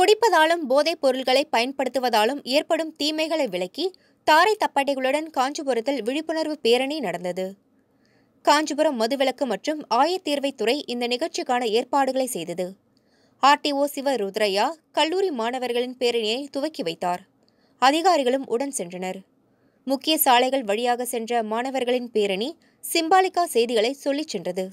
குடிப்பதாலும் போதைப் பொருள்களை பயன்படுத்துவதாலும் ஏற்படும் தீமைகளை விலக்கி தாரை தப்பாட்டைகளுடன் காஞ்சிபுரத்தில் விழிப்புணர்வு பேரணி நடந்தது காஞ்சிபுரம் மதுவிலக்கு மற்றும் ஆயத்தீர்வைத்துறை இந்த நிகழ்ச்சிக்கான ஏற்பாடுகளை செய்தது ஆர்டிஓ சிவ ருத்ரையா கல்லூரி மாணவர்களின் பேரணியை துவக்கி வைத்தார் அதிகாரிகளும் உடன் சென்றனர் முக்கிய சாலைகள் வழியாக சென்ற மாணவர்களின் பேரணி சிம்பாலிகா செய்திகளை சொல்லிச் சென்றது